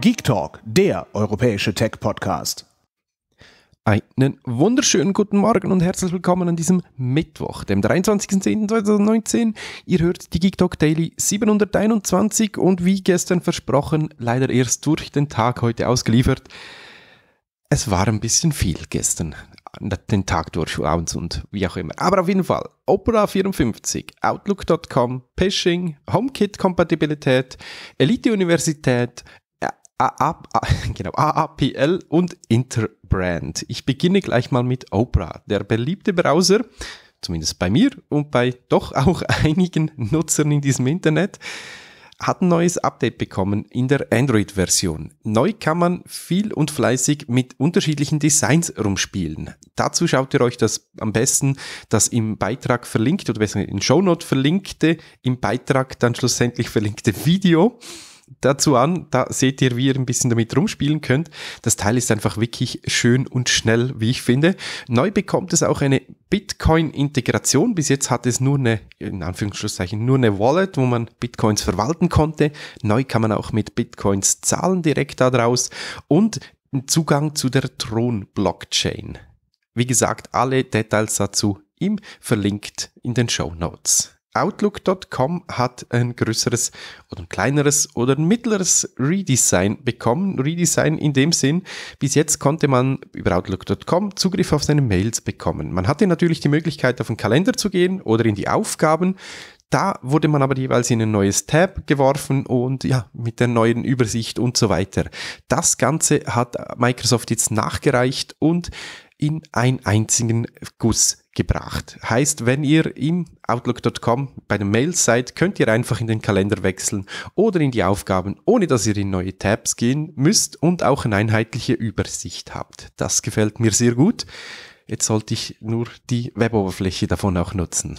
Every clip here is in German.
Geek Talk, der europäische Tech-Podcast. Einen wunderschönen guten Morgen und herzlich willkommen an diesem Mittwoch, dem 23.10.2019. Ihr hört die Geek Talk Daily 721 und wie gestern versprochen, leider erst durch den Tag heute ausgeliefert. Es war ein bisschen viel gestern, den Tag durch abends und wie auch immer. Aber auf jeden Fall, Opera 54, Outlook.com, Phishing, HomeKit-Kompatibilität, Elite-Universität, AAPL genau, und Interbrand. Ich beginne gleich mal mit Opera. Der beliebte Browser, zumindest bei mir und bei doch auch einigen Nutzern in diesem Internet, hat ein neues Update bekommen in der Android-Version. Neu kann man viel und fleißig mit unterschiedlichen Designs rumspielen. Dazu schaut ihr euch das am besten, das im Beitrag verlinkt oder besser in Shownote verlinkte, im Beitrag dann schlussendlich verlinkte Video dazu an. Da seht ihr, wie ihr ein bisschen damit rumspielen könnt. Das Teil ist einfach wirklich schön und schnell, wie ich finde. Neu bekommt es auch eine Bitcoin-Integration. Bis jetzt hat es nur eine, in Anführungszeichen, nur eine Wallet, wo man Bitcoins verwalten konnte. Neu kann man auch mit Bitcoins zahlen direkt daraus und Zugang zu der Tron-Blockchain. Wie gesagt, alle Details dazu im verlinkt in den Show Notes. Outlook.com hat ein größeres oder ein kleineres oder ein mittleres Redesign bekommen. Redesign in dem Sinn, bis jetzt konnte man über Outlook.com Zugriff auf seine Mails bekommen. Man hatte natürlich die Möglichkeit, auf den Kalender zu gehen oder in die Aufgaben. Da wurde man aber jeweils in ein neues Tab geworfen und ja, mit der neuen Übersicht und so weiter. Das Ganze hat Microsoft jetzt nachgereicht und in einen einzigen Guss gebracht. Heißt, wenn ihr im Outlook.com bei den Mails seid, könnt ihr einfach in den Kalender wechseln oder in die Aufgaben, ohne dass ihr in neue Tabs gehen müsst und auch eine einheitliche Übersicht habt. Das gefällt mir sehr gut. Jetzt sollte ich nur die Weboberfläche davon auch nutzen.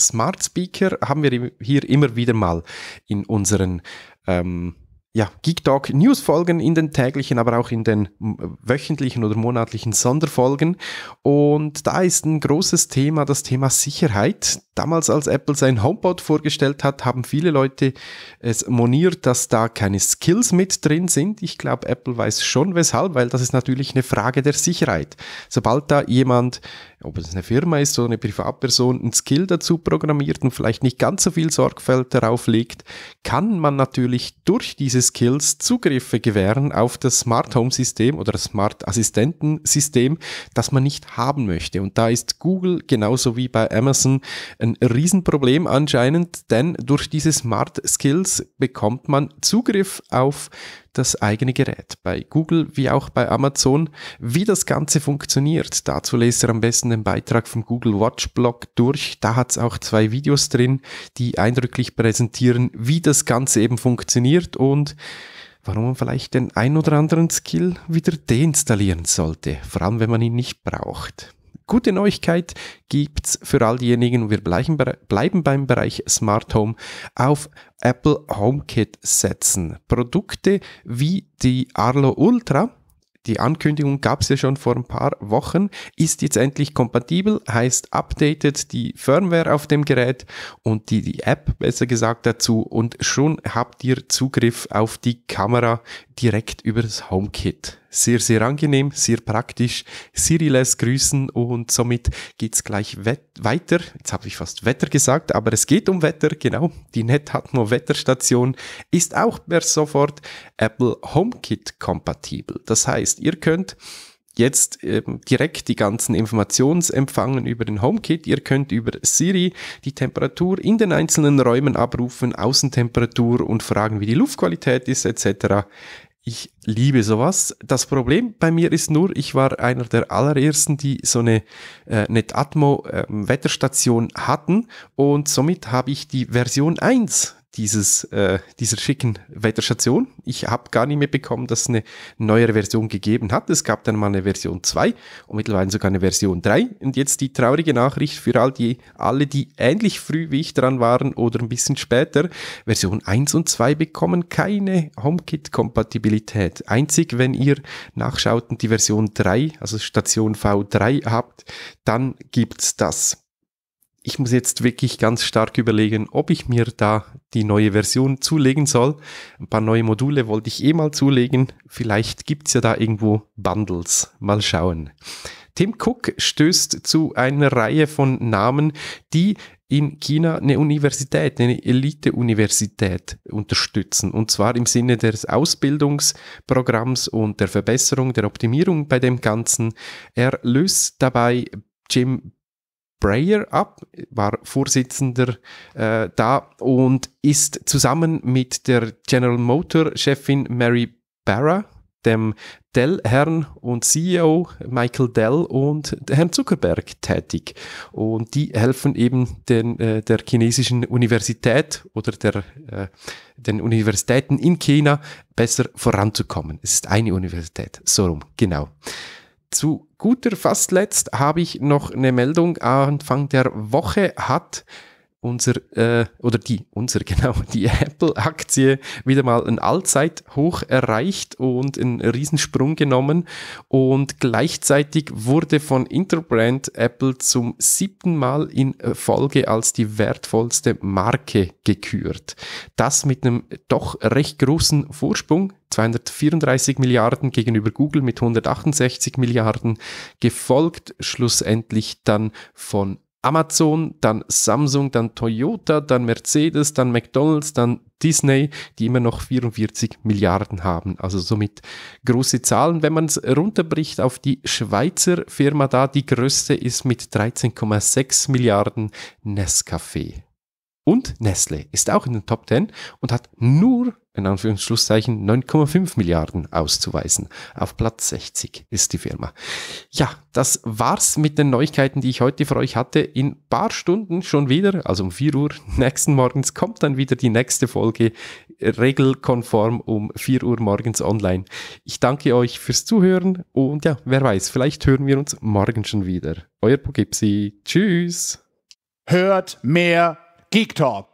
Smart Speaker haben wir hier immer wieder mal in unseren ähm, ja, Geek Talk News Folgen in den täglichen, aber auch in den wöchentlichen oder monatlichen Sonderfolgen. Und da ist ein großes Thema das Thema Sicherheit. Damals, als Apple sein HomePod vorgestellt hat, haben viele Leute es moniert, dass da keine Skills mit drin sind. Ich glaube, Apple weiß schon weshalb, weil das ist natürlich eine Frage der Sicherheit. Sobald da jemand, ob es eine Firma ist oder eine Privatperson, ein Skill dazu programmiert und vielleicht nicht ganz so viel Sorgfalt darauf legt, kann man natürlich durch dieses Skills Zugriffe gewähren auf das Smart Home System oder das Smart Assistenten System, das man nicht haben möchte. Und da ist Google genauso wie bei Amazon ein Riesenproblem anscheinend, denn durch diese Smart Skills bekommt man Zugriff auf das eigene Gerät, bei Google wie auch bei Amazon. Wie das Ganze funktioniert, dazu lest ihr am besten den Beitrag vom Google Watch Blog durch. Da hat es auch zwei Videos drin, die eindrücklich präsentieren, wie das Ganze eben funktioniert und warum man vielleicht den ein oder anderen Skill wieder deinstallieren sollte, vor allem wenn man ihn nicht braucht gute Neuigkeit gibt's für all diejenigen, wir bleiben, bleiben beim Bereich Smart Home, auf Apple HomeKit setzen. Produkte wie die Arlo Ultra, die Ankündigung gab es ja schon vor ein paar Wochen, ist jetzt endlich kompatibel, heißt updated die Firmware auf dem Gerät und die, die App besser gesagt dazu und schon habt ihr Zugriff auf die Kamera direkt über das HomeKit. Sehr, sehr angenehm, sehr praktisch. Siri lässt grüßen und somit geht's gleich weiter. Jetzt habe ich fast Wetter gesagt, aber es geht um Wetter, genau. Die Netatmo Wetterstation ist auch per sofort Apple HomeKit kompatibel. Das heißt, ihr könnt jetzt ähm, direkt die ganzen Informationsempfangen über den HomeKit. Ihr könnt über Siri die Temperatur in den einzelnen Räumen abrufen, Außentemperatur und fragen, wie die Luftqualität ist etc. Ich liebe sowas. Das Problem bei mir ist nur, ich war einer der allerersten, die so eine äh, Netatmo äh, Wetterstation hatten und somit habe ich die Version 1 dieses, äh, dieser schicken Wetterstation. Ich habe gar nicht mehr bekommen, dass es eine neuere Version gegeben hat. Es gab dann mal eine Version 2 und mittlerweile sogar eine Version 3. Und jetzt die traurige Nachricht für all die, alle, die ähnlich früh wie ich dran waren oder ein bisschen später. Version 1 und 2 bekommen keine HomeKit-Kompatibilität. Einzig, wenn ihr nachschaut und die Version 3, also Station V3 habt, dann gibt's das ich muss jetzt wirklich ganz stark überlegen, ob ich mir da die neue Version zulegen soll. Ein paar neue Module wollte ich eh mal zulegen. Vielleicht gibt es ja da irgendwo Bundles. Mal schauen. Tim Cook stößt zu einer Reihe von Namen, die in China eine Universität, eine Elite-Universität unterstützen. Und zwar im Sinne des Ausbildungsprogramms und der Verbesserung, der Optimierung bei dem Ganzen. Er löst dabei Jim Breyer ab, war Vorsitzender äh, da und ist zusammen mit der General Motor Chefin Mary Barra, dem Dell-Herrn und CEO Michael Dell und Herrn Zuckerberg tätig. Und die helfen eben den, äh, der chinesischen Universität oder der, äh, den Universitäten in China besser voranzukommen. Es ist eine Universität, so rum, genau zu guter fast letzt habe ich noch eine Meldung. Anfang der Woche hat unser äh, oder die unser genau die Apple Aktie wieder mal ein Allzeithoch erreicht und einen Riesensprung genommen und gleichzeitig wurde von Interbrand Apple zum siebten Mal in Folge als die wertvollste Marke gekürt. Das mit einem doch recht großen Vorsprung 234 Milliarden gegenüber Google mit 168 Milliarden, gefolgt schlussendlich dann von Amazon, dann Samsung, dann Toyota, dann Mercedes, dann McDonald's, dann Disney, die immer noch 44 Milliarden haben. Also somit große Zahlen. Wenn man es runterbricht auf die Schweizer Firma da, die größte ist mit 13,6 Milliarden Nescafé. Und Nestle ist auch in den Top 10 und hat nur, in Anführungszeichen 9,5 Milliarden auszuweisen. Auf Platz 60 ist die Firma. Ja, das war's mit den Neuigkeiten, die ich heute für euch hatte. In ein paar Stunden schon wieder, also um 4 Uhr nächsten Morgens, kommt dann wieder die nächste Folge, regelkonform um 4 Uhr morgens online. Ich danke euch fürs Zuhören und ja, wer weiß, vielleicht hören wir uns morgen schon wieder. Euer Pogipsi. Tschüss. Hört mehr Geek Talk.